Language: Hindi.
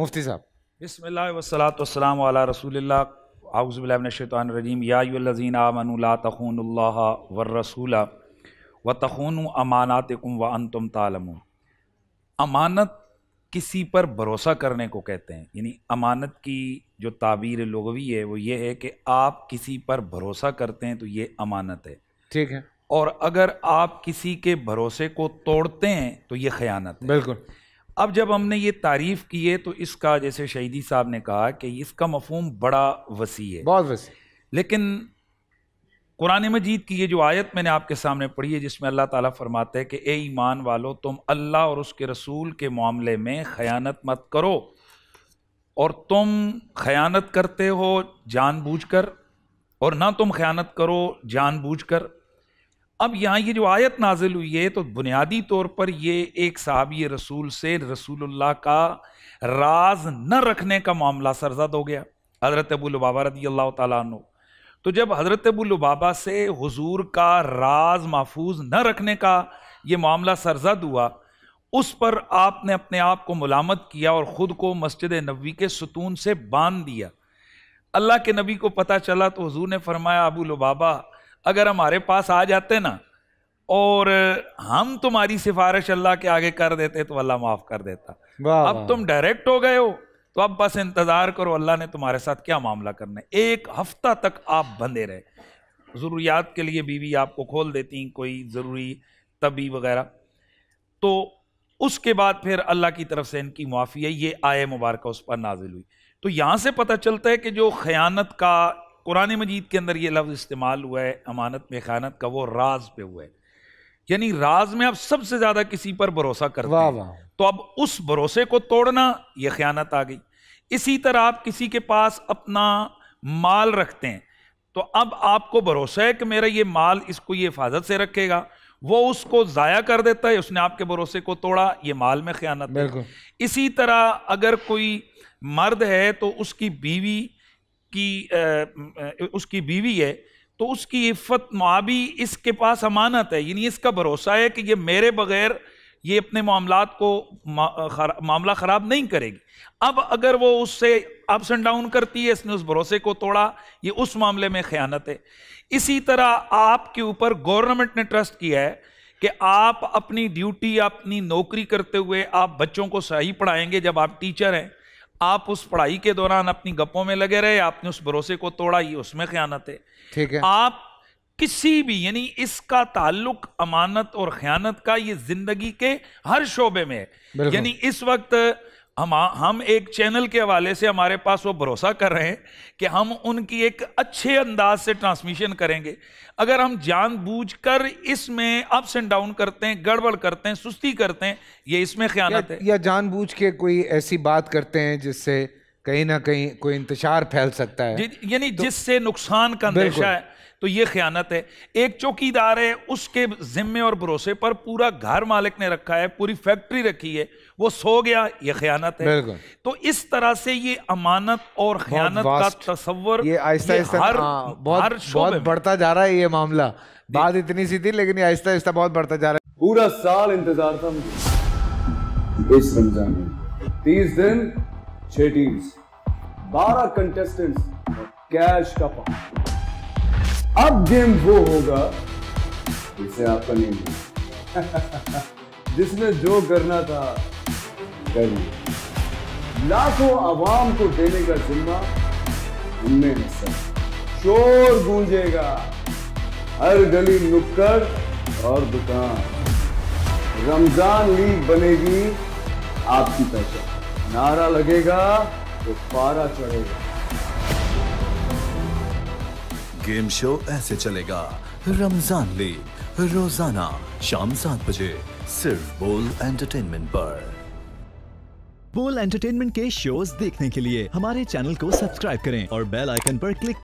मुफ्ती साहब बसमीम वाला रसूल आउज़बिल्लाशतरजीम याजीन आमनला तखून वर व तखून अमानात कुम व अन तुम तालम अमानत किसी पर भरोसा करने को कहते हैं यानी अमानत की जो ताबीर लगवी है वो ये है कि आप किसी पर भरोसा करते हैं तो ये अमानत है ठीक है और अगर आप किसी के भरोसे को तोड़ते हैं तो ये ख़यानत बिल्कुल अब जब हमने ये तारीफ़ की है तो इसका जैसे शहीदी साहब ने कहा कि इसका मफहम बड़ा वसी है बहुत वसी लेकिन कुरान मजीद की ये जो आयत मैंने आपके सामने पढ़ी है जिसमें अल्लाह ताला फरमाते हैं कि ए ईमान वालो तुम अल्लाह और उसके रसूल के मामले में खयानत मत करो और तुम खयानत करते हो जानबूझकर और ना तुम खयानत करो जानबूझकर अब यहाँ ये जो आयत नाजिल हुई है तो बुनियादी तौर पर ये एक साहबी रसूल से रसूलुल्लाह का राज न रखने का मामला सरजद हो गया हज़रत अबू रदी अल्लाह तु तो जब हज़रत अबू से हुजूर का राज महफूज न रखने का ये मामला सरजद हुआ उस पर आपने अपने आप को मलामत किया और ख़ुद को मस्जिद नबी के सुतून से बांध दिया अल्लाह के नबी को पता चला तो हजूर ने फरमाया अबू अगर हमारे पास आ जाते ना और हम तुम्हारी सिफारिश अल्लाह के आगे कर देते तो अल्लाह माफ़ कर देता अब तुम डायरेक्ट हो गए हो तो अब बस इंतज़ार करो अल्लाह ने तुम्हारे साथ क्या मामला करना है एक हफ्ता तक आप बंधे रहे ज़रूरियात के लिए बीवी आपको खोल देती कोई ज़रूरी तबी वगैरह तो उसके बाद फिर अल्लाह की तरफ से इनकी माफी है ये आय मुबारक उस पर नाजिल हुई तो यहां से पता चलता है कि जो ख़यानत का कुरान मजीद के अंदर यह लफ्ज़ इस्तेमाल हुआ है अमानत में खानत का वो राज पे हुआ है यानी राज में आप सबसे ज़्यादा किसी पर भरोसा कर वाह वाह तो अब उस भरोसे को तोड़ना यह ख़यानत आ गई इसी तरह आप किसी के पास अपना माल रखते हैं तो अब आपको भरोसा है कि मेरा ये माल इसको ये हिफाजत से रखेगा वो उसको ज़ाया कर देता है उसने आपके भरोसे को तोड़ा ये माल में ख़यानत इसी तरह अगर कोई मर्द है तो उसकी बीवी की उसकी बीवी है तो उसकी इफ़त मुआबी इसके पास अमानत है यानी इसका भरोसा है कि ये मेरे बगैर ये अपने मामला को मामला ख़राब नहीं करेगी अब अगर वो उससे अप्स एंड डाउन करती है इसने उस भरोसे को तोड़ा ये उस मामले में ख़यानत है इसी तरह आपके ऊपर गवर्नमेंट ने ट्रस्ट किया है कि आप अपनी ड्यूटी अपनी नौकरी करते हुए आप बच्चों को सही पढ़ाएंगे जब आप टीचर हैं आप उस पढ़ाई के दौरान अपनी गप्पों में लगे रहे आपने उस भरोसे को तोड़ा ये उसमें खयानत है ठीक है आप किसी भी यानी इसका ताल्लुक अमानत और खयानत का ये जिंदगी के हर शोबे में है यानी इस वक्त हम हम एक चैनल के हवाले से हमारे पास वो भरोसा कर रहे हैं कि हम उनकी एक अच्छे अंदाज से ट्रांसमिशन करेंगे अगर हम जानबूझकर इसमें अप्स एंड डाउन करते हैं गड़बड़ करते हैं सुस्ती करते हैं ये इसमें ख्याल है या जानबूझ के कोई ऐसी बात करते हैं जिससे कहीं ना कहीं कोई इंतजार फैल सकता है यानी तो, जिससे नुकसान का अंदेशा है तो ये ख्यानत है एक चौकीदार है उसके जिम्मे और भरोसे पर पूरा घर मालिक ने रखा है पूरी फैक्ट्री रखी है वो सो गया ये ख़यानत है तो इस तरह से ये अमानत और ख़यानत का तस्वर ये आहिस्ता आहिस्ता हर, आ, हाँ, बहुत, हर बहुत बढ़ता जा रहा है ये मामला बात इतनी सी थी लेकिन आहिस्ता आहिस्ता बहुत बढ़ता जा रहा है पूरा साल इंतजार था मुझे इस रमजान में तीस दिन छह टीम्स बारह कंटेस्टेंट्स कैश का पाँच अब गेम वो होगा जिसे आपका नहीं जिसने जो करना था कर लिया लाखों आवाम को देने का जिम्मा उनमें हिस्सा शोर गूंजेगा हर गली नुक्कड़ और दुकान रमजान लीग बनेगी आपकी पहचान नारा लगेगा तो पारा चढ़ेगा गेम शो ऐसे चलेगा रमजान लीग रोजाना शाम सात बजे सिर्फ बोल एंटरटेनमेंट पर बोल एंटरटेनमेंट के शोज देखने के लिए हमारे चैनल को सब्सक्राइब करें और बेल आइकन पर क्लिक